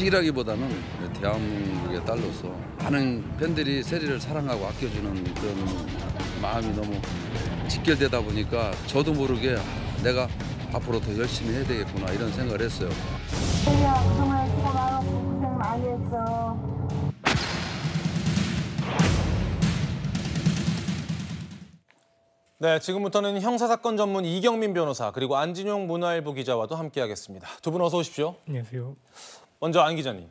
자식이라기보다는 대한민국의 딸로서 많은 팬들이 세리를 사랑하고 아껴주는 그런 마음이 너무 직결되다 보니까 저도 모르게 아, 내가 앞으로 더 열심히 해야 되겠구나 이런 생각을 했어요. 세리야 그동 수고 많았고 고생 많이 했어. 네, 지금부터는 형사사건 전문 이경민 변호사 그리고 안진용 문화일보 기자와도 함께하겠습니다. 두 분 어서 오십시오. 안녕하세요. 먼저 안 기자님.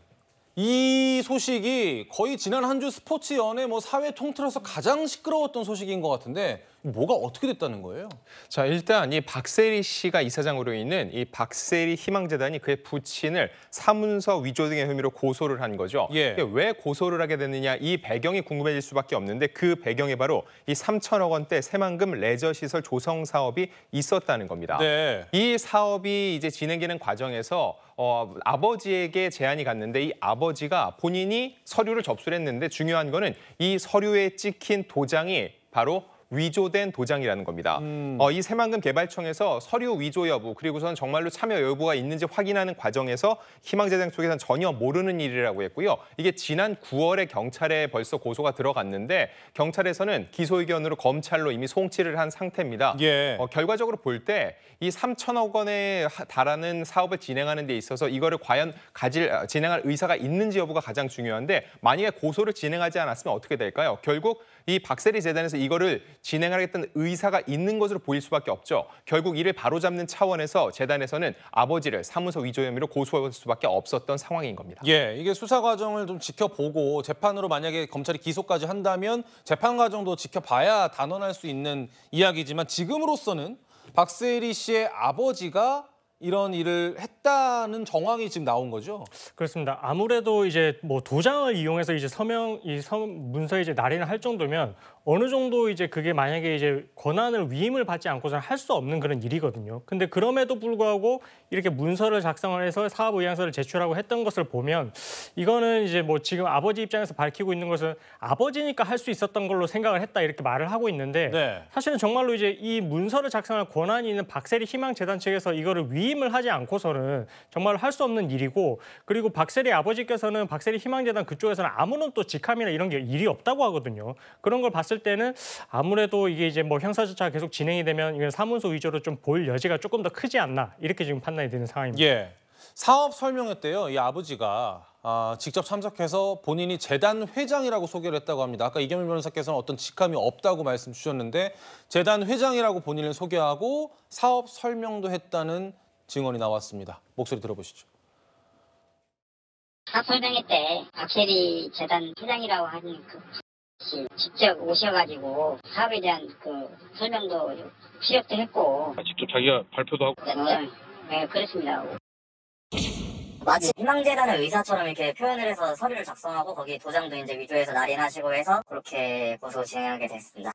이 소식이 거의 지난 한 주 스포츠 연예 뭐 사회 통틀어서 가장 시끄러웠던 소식인 것 같은데 뭐가 어떻게 됐다는 거예요? 자, 일단 이 박세리 씨가 이사장으로 있는 이 박세리 희망재단이 그의 부친을 사문서 위조 등의 혐의로 고소를 한 거죠. 예. 왜 고소를 하게 됐느냐 이 배경이 궁금해질 수밖에 없는데 그 배경이 바로 이 3천억 원대 새만금 레저시설 조성 사업이 있었다는 겁니다. 네. 이 사업이 이제 진행되는 과정에서 어, 아버지에게 제안이 갔는데 이 아버지가 본인이 서류를 접수를 했는데 중요한 거는 이 서류에 찍힌 도장이 바로 위조된 도장이라는 겁니다. 음. 어, 이 새만금 개발청에서 서류 위조 여부 그리고선 정말로 참여 여부가 있는지 확인하는 과정에서 희망재생 쪽에선 전혀 모르는 일이라고 했고요. 이게 지난 9월에 경찰에 벌써 고소가 들어갔는데 경찰에서는 기소 의견으로 검찰로 이미 송치를 한 상태입니다. 예. 어, 결과적으로 볼 때 이 3천억 원에 달하는 사업을 진행하는 데 있어서 이거를 과연 가질 아, 진행할 의사가 있는지 여부가 가장 중요한데 만약에 고소를 진행하지 않았으면 어떻게 될까요? 결국 이 박세리 재단에서 이거를 진행하겠다는 의사가 있는 것으로 보일 수밖에 없죠. 결국 이를 바로잡는 차원에서 재단에서는 아버지를 사무소 위조 혐의로 고소할 수밖에 없었던 상황인 겁니다. 예, 이게 수사 과정을 좀 지켜보고 재판으로 만약에 검찰이 기소까지 한다면 재판 과정도 지켜봐야 단언할 수 있는 이야기지만 지금으로서는 박세리 씨의 아버지가 이런 일을 했다는 정황이 지금 나온 거죠? 그렇습니다. 아무래도 이제 뭐 도장을 이용해서 이제 서명 이 서, 문서 이제 날인을 할 정도면 어느 정도 이제 그게 만약에 이제 권한을 위임을 받지 않고서는 할 수 없는 그런 일이거든요. 근데 그럼에도 불구하고 이렇게 문서를 작성을 해서 사업 의향서를 제출하고 했던 것을 보면 이거는 이제 뭐 지금 아버지 입장에서 밝히고 있는 것은 아버지니까 할 수 있었던 걸로 생각을 했다 이렇게 말을 하고 있는데 네. 사실은 정말로 이제 이 문서를 작성할 권한이 있는 박세리 희망재단 측에서 이거를 위임을 하지 않고서는 정말 할 수 없는 일이고 그리고 박세리 아버지께서는 박세리 희망재단 그쪽에서는 아무런 또 직함이나 이런 게 일이 없다고 하거든요. 그런 걸 봤을 봤을 때는 아무래도 이게 이제 뭐 형사 조차 계속 진행이 되면 이건 사문서 위조로 좀볼 여지가 조금 더 크지 않나 이렇게 지금 판단이 되는 상황입니다. 예. 사업 설명회 때요. 이 아버지가 아, 직접 참석해서 본인이 재단 회장이라고 소개를 했다고 합니다. 아까 이경민 변호사께서는 어떤 직함이 없다고 말씀 주셨는데 재단 회장이라고 본인을 소개하고 사업 설명도 했다는 증언이 나왔습니다. 목소리 들어보시죠. 사업 설명회 때 박세리 재단 회장이라고 하는 그 지금 직접 오셔가지고 사업에 대한 그 설명도 피력도 했고 직접 자기가 발표도 하고 네, 네 그렇습니다. 마치 희망재단의 의사처럼 이렇게 표현을 해서 서류를 작성하고 거기 도장도 이제 위조해서 날인하시고 해서 그렇게 고소 진행하게 됐습니다.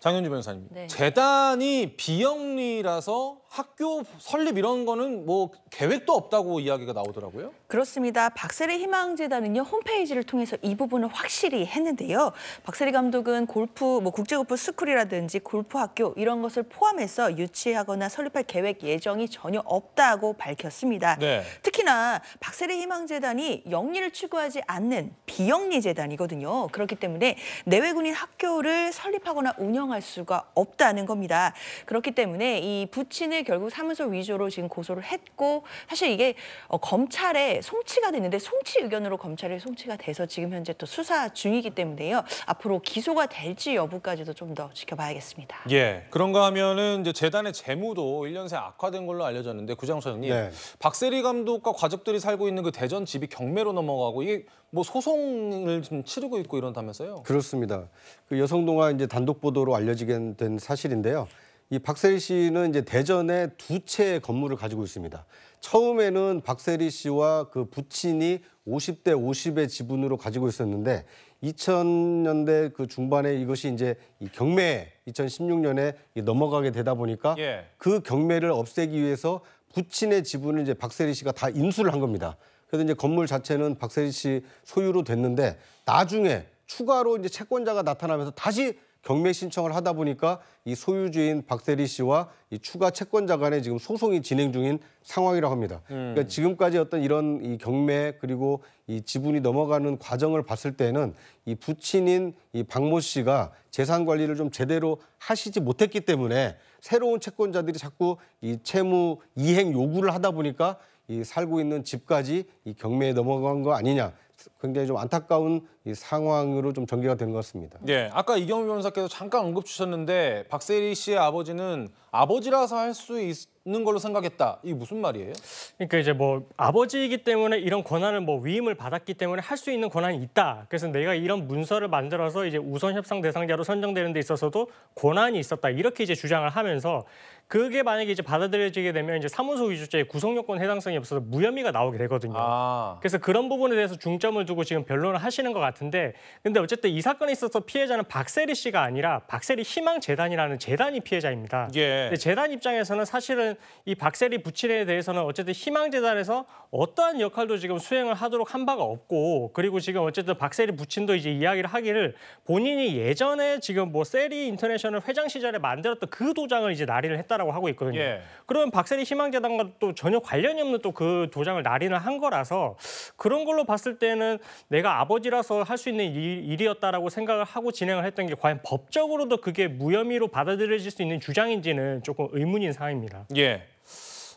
장현주 변호사님, 네. 재단이 비영리라서 학교 설립 이런 거는 뭐 계획도 없다고 이야기가 나오더라고요. 그렇습니다. 박세리 희망재단은요 홈페이지를 통해서 이 부분을 확실히 했는데요. 박세리 감독은 골프 뭐 국제 골프 스쿨이라든지 골프 학교 이런 것을 포함해서 유치하거나 설립할 계획 예정이 전혀 없다고 밝혔습니다. 네. 특히나 박세리 희망재단이 영리를 추구하지 않는 비영리 재단이거든요. 그렇기 때문에 내외군인 학교를 설립하거나 운영할 수가 없다는 겁니다. 그렇기 때문에 이 부친을 결국 사무소 위조로 지금 고소를 했고 사실 이게 어, 검찰에 송치가 됐는데 송치 의견으로 검찰에 송치가 돼서 지금 현재 또 수사 중이기 때문에요. 앞으로 기소가 될지 여부까지도 좀 더 지켜봐야겠습니다. 예, 그런가 하면은 이제 재단의 재무도 1년 새 악화된 걸로 알려졌는데 구장서님 네. 박세리 감독과 가족들이 살고 있는 그 대전 집이 경매로 넘어가고 이게 뭐 소송을 좀 치르고 있고 이런다면서요? 그렇습니다. 그 여성동화 이제 단독 보도로 알려지게 된 사실인데요. 이 박세리 씨는 이제 대전에 두 채의 건물을 가지고 있습니다. 처음에는 박세리 씨와 그 부친이 50대 50의 지분으로 가지고 있었는데 2000년대 그 중반에 이것이 이제 이 경매 2016년에 넘어가게 되다 보니까 예. 그 경매를 없애기 위해서 부친의 지분을 이제 박세리 씨가 다 인수를 한 겁니다. 그래서 이제 건물 자체는 박세리 씨 소유로 됐는데 나중에 추가로 이제 채권자가 나타나면서 다시 경매 신청을 하다 보니까 이 소유주인 박세리 씨와 이 추가 채권자 간에 지금 소송이 진행 중인 상황이라고 합니다. 음. 그러니까 지금까지 어떤 이런 이 경매 그리고 이 지분이 넘어가는 과정을 봤을 때는 이 부친인 이 박모 씨가 재산 관리를 좀 제대로 하시지 못했기 때문에 새로운 채권자들이 자꾸 이 채무 이행 요구를 하다 보니까 이 살고 있는 집까지 이 경매에 넘어간 거 아니냐 굉장히 좀 안타까운 이 상황으로 좀 전개가 된것 같습니다. 예, 아까 이경민 변호사께서 잠깐 언급 주셨는데 박세리 씨의 아버지는 아버지라서 할 수 있는 걸로 생각했다. 이게 무슨 말이에요? 그러니까 이제 뭐 아버지이기 때문에 이런 권한을 뭐 위임을 받았기 때문에 할 수 있는 권한이 있다. 그래서 내가 이런 문서를 만들어서 이제 우선 협상 대상자로 선정되는 데 있어서도 권한이 있었다. 이렇게 이제 주장을 하면서 그게 만약에 이제 받아들여지게 되면 이제 사문서 위조죄의 구성 요건 해당성이 없어서 무혐의가 나오게 되거든요. 아. 그래서 그런 부분에 대해서 중점을 두고 지금 변론을 하시는 것 같은데 근데 어쨌든 이 사건에 있어서 피해자는 박세리 씨가 아니라 박세리 희망 재단이라는 재단이 피해자입니다. 예. 근데 재단 입장에서는 사실은 이 박세리 부친에 대해서는 어쨌든 희망 재단에서 어떠한 역할도 지금 수행을 하도록 한 바가 없고 그리고 지금 어쨌든 박세리 부친도 이제 이야기를 하기를 본인이 예전에 지금 뭐 세리 인터내셔널 회장 시절에 만들었던 그 도장을 이제 날인을 했다라 했다라고 하고 있거든요. 예. 그러면 박세리 희망재단과 또 전혀 관련이 없는 또그 도장을 날인을 한 거라서 그런 걸로 봤을 때는 내가 아버지라서 할 수 있는 일, 이었다라고 생각을 하고 진행을 했던 게 과연 법적으로도 그게 무혐의로 받아들여질 수 있는 주장인지는 조금 의문인 상황입니다 예.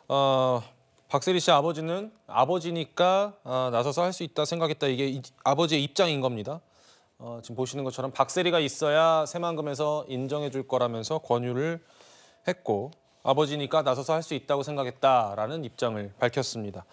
어, 박세리 씨 아버지는 아버지니까 어, 나서서 할 수 있다 생각했다 이게 이, 아버지의 입장인 겁니다. 어, 지금 보시는 것처럼 박세리가 있어야 새만금에서 인정해 줄 거라면서 권유를 했고 아버지니까 나서서 할 수 있다고 생각했다라는 입장을 밝혔습니다.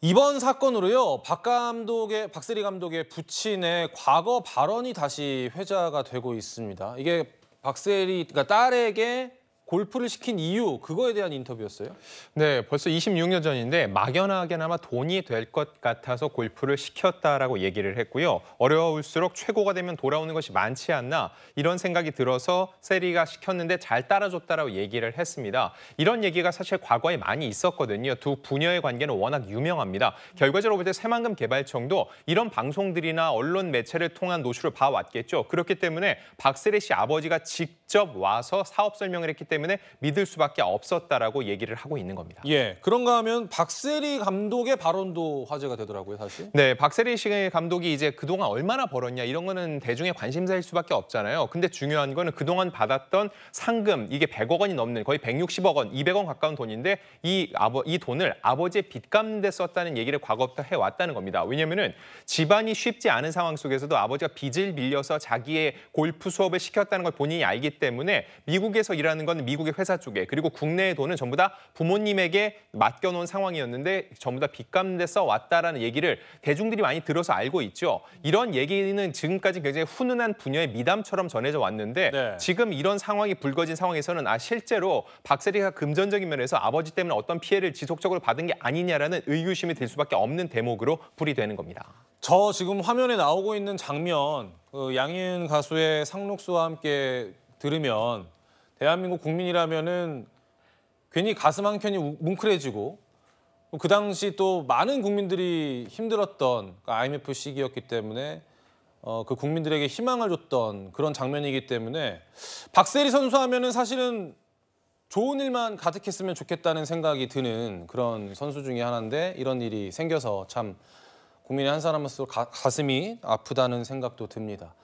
이번 사건으로요 박 감독의 박세리 감독의 부친의 과거 발언이 다시 회자가 되고 있습니다. 이게 박세리 그러니까 딸에게 골프를 시킨 이유 그거에 대한 인터뷰였어요. 네, 벌써 26년 전인데 막연하게나마 돈이 될 것 같아서 골프를 시켰다라고 얘기를 했고요. 어려울수록 최고가 되면 돌아오는 것이 많지 않나 이런 생각이 들어서 세리가 시켰는데 잘 따라줬다라고 얘기를 했습니다. 이런 얘기가 사실 과거에 많이 있었거든요. 두 부녀의 관계는 워낙 유명합니다. 결과적으로 볼 때 새만금 개발청도 이런 방송들이나 언론 매체를 통한 노출을 봐왔겠죠. 그렇기 때문에 박세리 씨 아버지가 직접 와서 사업 설명을 했기 때문에 때문에 믿을 수밖에 없었다라고 얘기를 하고 있는 겁니다. 예, 그런가 하면 박세리 감독의 발언도 화제가 되더라고요, 사실. 네, 박세리 감독이 이제 그동안 얼마나 벌었냐 이런 거는 대중의 관심사일 수밖에 없잖아요. 근데 중요한 거는 그동안 받았던 상금 이게 100억 원이 넘는 거의 160억 원, 200원 억 가까운 돈인데 이 아버 이 돈을 아버지의 빚 갚는 데 썼다는 얘기를 과거부터 해 왔다는 겁니다. 왜냐면 집안이 쉽지 않은 상황 속에서도 아버지가 빚을 빌려서 자기의 골프 수업을 시켰다는 걸 본인이 알기 때문에 미국에서 일하는 건 미국의 회사 쪽에 그리고 국내의 돈은 전부 다 부모님에게 맡겨놓은 상황이었는데 전부 다 빚감대 써왔다라는 얘기를 대중들이 많이 들어서 알고 있죠. 이런 얘기는 지금까지 굉장히 훈훈한 분야의 미담처럼 전해져 왔는데 네. 지금 이런 상황이 불거진 상황에서는 아 실제로 박세리가 금전적인 면에서 아버지 때문에 어떤 피해를 지속적으로 받은 게 아니냐라는 의구심이 들 수밖에 없는 대목으로 불이되는 겁니다. 저 지금 화면에 나오고 있는 장면 그양희 가수의 상록수와 함께 들으면 대한민국 국민이라면은 괜히 가슴 한 켠이 뭉클해지고 그 당시 또 많은 국민들이 힘들었던 IMF 그 시기였기 때문에 어, 그 국민들에게 희망을 줬던 그런 장면이기 때문에 박세리 선수 하면은 사실은 좋은 일만 가득했으면 좋겠다는 생각이 드는 그런 선수 중의 하나인데 이런 일이 생겨서 참 국민의 한 사람으로서 가슴이 아프다는 생각도 듭니다.